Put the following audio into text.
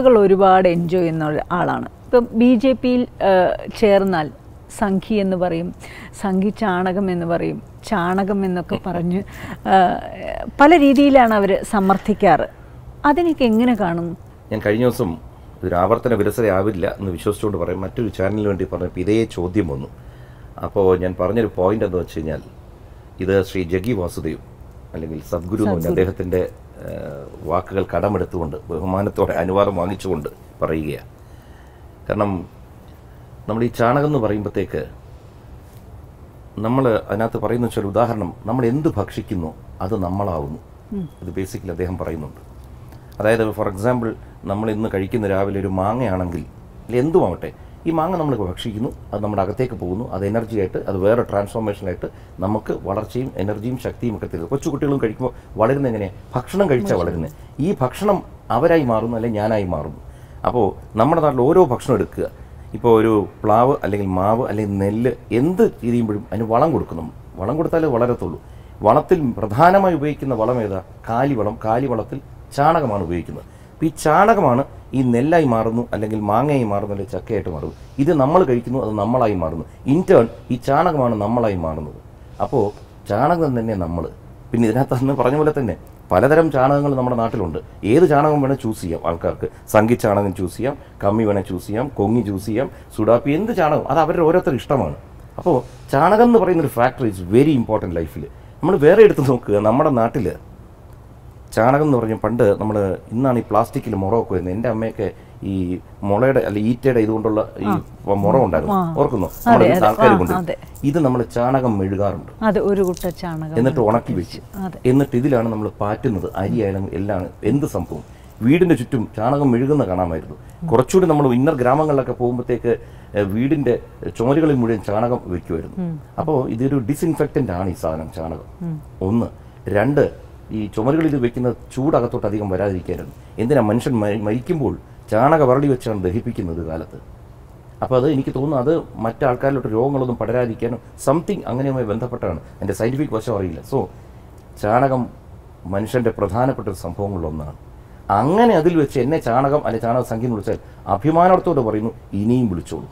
ആളുകൾ ഒരുപാട് എൻജോയ് ചെയ്യുന്ന ആളാണ് ഇപ്പം ബി ജെ പിയിൽ ചേർന്നാൽ സംഘി എന്ന് പറയും സംഘി ചാണകം എന്ന് പറയും ചാണകം എന്നൊക്കെ പറഞ്ഞ് പല രീതിയിലാണ് അവർ സമർത്ഥിക്കാറ് അതിനൊക്കെ എങ്ങനെ കാണുന്നു ഞാൻ കഴിഞ്ഞ ദിവസം ഇതൊരു ആവർത്തന വിരസതയാവില്ല എന്ന് വിശ്വസിച്ചുകൊണ്ട് പറയും മറ്റൊരു ചാനലിന് വേണ്ടി പറഞ്ഞപ്പോൾ ഇതേ ചോദ്യം വന്നു അപ്പോൾ ഞാൻ പറഞ്ഞൊരു പോയിന്റ് എന്ന് വെച്ച് കഴിഞ്ഞാൽ ഇത് ശ്രീ ജഗി വാസുദേവ് അല്ലെങ്കിൽ സദ്ഗുരു എന്ന് അദ്ദേഹത്തിൻ്റെ വാക്കുകൾ കടമെടുത്തുകൊണ്ട് ബഹുമാനത്തോടെ അനുവാദം വാങ്ങിച്ചുകൊണ്ട് പറയുകയാണ് കാരണം നമ്മൾ ഈ ചാണകം എന്ന് പറയുമ്പോഴത്തേക്ക് നമ്മൾ അതിനകത്ത് പറയുന്ന വെച്ചാൽ ഉദാഹരണം നമ്മൾ എന്ത് ഭക്ഷിക്കുന്നു അത് നമ്മളാവുന്നു അത് ബേസിക്കലി അദ്ദേഹം പറയുന്നുണ്ട് അതായത് ഫോർ എക്സാമ്പിൾ നമ്മൾ ഇന്ന് കഴിക്കുന്ന രാവിലെ ഒരു മാങ്ങയാണെങ്കിൽ എന്തുമാവട്ടെ ഈ മാങ്ങ നമ്മൾ ഭക്ഷിക്കുന്നു അത് നമ്മുടെ അകത്തേക്ക് പോകുന്നു അത് എനർജി ആയിട്ട് അത് വേറെ ട്രാൻസ്ഫോർമേഷനായിട്ട് നമുക്ക് വളർച്ചയും എനർജിയും ശക്തിയും ഒക്കെ തരുന്നത് കുട്ടികളും കഴിക്കുമ്പോൾ വളരുന്ന എങ്ങനെയാണ് ഭക്ഷണം കഴിച്ചാൽ വളരുന്നത് ഈ ഭക്ഷണം അവരായി മാറുന്നു അല്ലെങ്കിൽ ഞാനായി മാറുന്നു അപ്പോൾ നമ്മുടെ നാട്ടിൽ ഓരോ ഭക്ഷണം എടുക്കുക ഇപ്പോൾ ഒരു പ്ലാവ് അല്ലെങ്കിൽ മാവ് അല്ലെങ്കിൽ നെല്ല് എന്ത് ചെയ്യുമ്പോഴും അതിന് വളം കൊടുക്കുന്നു വളം കൊടുത്താലേ വളരത്തുള്ളൂ വളത്തിൽ പ്രധാനമായി ഉപയോഗിക്കുന്ന വളം ഏതാ കാലിവളം കാലിവളത്തിൽ ചാണകമാണ് ഉപയോഗിക്കുന്നത് അപ്പോൾ ഈ ചാണകമാണ് ഈ നെല്ലായി മാറുന്നു അല്ലെങ്കിൽ മാങ്ങയായി മാറുന്നു അല്ലെങ്കിൽ ചക്കയായിട്ട് മാറുന്നു ഇത് നമ്മൾ കഴിക്കുന്നു അത് നമ്മളായി മാറുന്നു ഇൻറ്റേൺ ഈ ചാണകമാണ് നമ്മളായി മാറുന്നത് അപ്പോൾ ചാണകം തന്നെ നമ്മൾ പിന്നെ ഇതിനകത്ത് നിന്ന് പറഞ്ഞ പോലെ തന്നെ പലതരം ചാണകങ്ങൾ നമ്മുടെ നാട്ടിലുണ്ട് ഏത് ചാണകം വേണേൽ ചൂസ് ചെയ്യാം ആൾക്കാർക്ക് സംഘി ചാണകം ചൂസ് ചെയ്യാം കമ്മി വേണേൽ ചൂസ് ചെയ്യാം കൊങ്ങി ചൂസ് ചെയ്യാം സുഡാപ്പി എന്ത് ചാണകം അത് അവരുടെ ഓരോരുത്തർ ഇഷ്ടമാണ് അപ്പോൾ ചാണകം എന്ന് പറയുന്നൊരു ഫാക്ടർ ഈസ് വെരി ഇമ്പോർട്ടൻറ്റ് ലൈഫിൽ നമ്മൾ വേറെ എടുത്ത് നോക്കുക നമ്മുടെ നാട്ടിൽ ചാണകം എന്ന് പറഞ്ഞാൽ പണ്ട് നമ്മൾ ഇന്നാണ് ഈ പ്ലാസ്റ്റിക്കിൽ മുറമൊക്കെ വരുന്നത് എൻ്റെ അമ്മയൊക്കെ ഈ മുളയുടെ അല്ലെ ഈറ്റയുടെ ഇതുകൊണ്ടുള്ള ഈ മുറ ഉണ്ടായിരുന്നു ഓർക്കുന്നു നമ്മുടെ ആൾക്കാർ കൊണ്ട് ഇത് നമ്മൾ ചാണകം മെഴുകാറുണ്ട് എന്നിട്ട് ഉണക്കി വെച്ച് എന്നിട്ട് ഇതിലാണ് നമ്മൾ പാറ്റുന്നത് അരിയായാലും എല്ലാം എന്ത് സംഭവം വീടിന്റെ ചുറ്റും ചാണകം മെഴുകുന്ന കാണാമായിരുന്നു കുറച്ചുകൂടി നമ്മൾ ഇന്നർ ഗ്രാമങ്ങളിലൊക്കെ പോകുമ്പോഴത്തേക്ക് വീടിന്റെ ചുമരുകളിൽ മുഴുവൻ ചാണകം വെക്കുമായിരുന്നു അപ്പോൾ ഇതൊരു ഡിസ്ഇൻഫെക്റ്റന്റ് ആണ് ഈ സാധനം ചാണകം ഒന്ന് രണ്ട് ഈ ചുമരുകളിൽ വെക്കുന്ന ചൂടകത്തോട്ട് അധികം വരാതിരിക്കായിരുന്നു എന്തിനാ മനുഷ്യൻ മരിക്കുമ്പോൾ ചാണക വരളി വെച്ചാണ് ദഹിപ്പിക്കുന്നത് കാലത്ത് അപ്പോൾ അത് എനിക്ക് തോന്നുന്നു അത് മറ്റാൾക്കാരിലോട്ട് രോഗങ്ങളൊന്നും പടരാതിരിക്കാനും സംതിങ് അങ്ങനെയുമായി ബന്ധപ്പെട്ടാണ് എൻ്റെ സയൻറ്റിഫിക് വശം അറിയില്ല സോ ചാണകം മനുഷ്യൻ്റെ പ്രധാനപ്പെട്ട ഒരു സംഭവങ്ങളിലൊന്നാണ് അങ്ങനെ അതിൽ വെച്ച് എന്നെ ചാണകം അല്ലെ ചാണക സംഖ്യം വിളിച്ചാൽ അഭിമാനത്തോടെ പറയുന്നു ഇനിയും വിളിച്ചോളൂ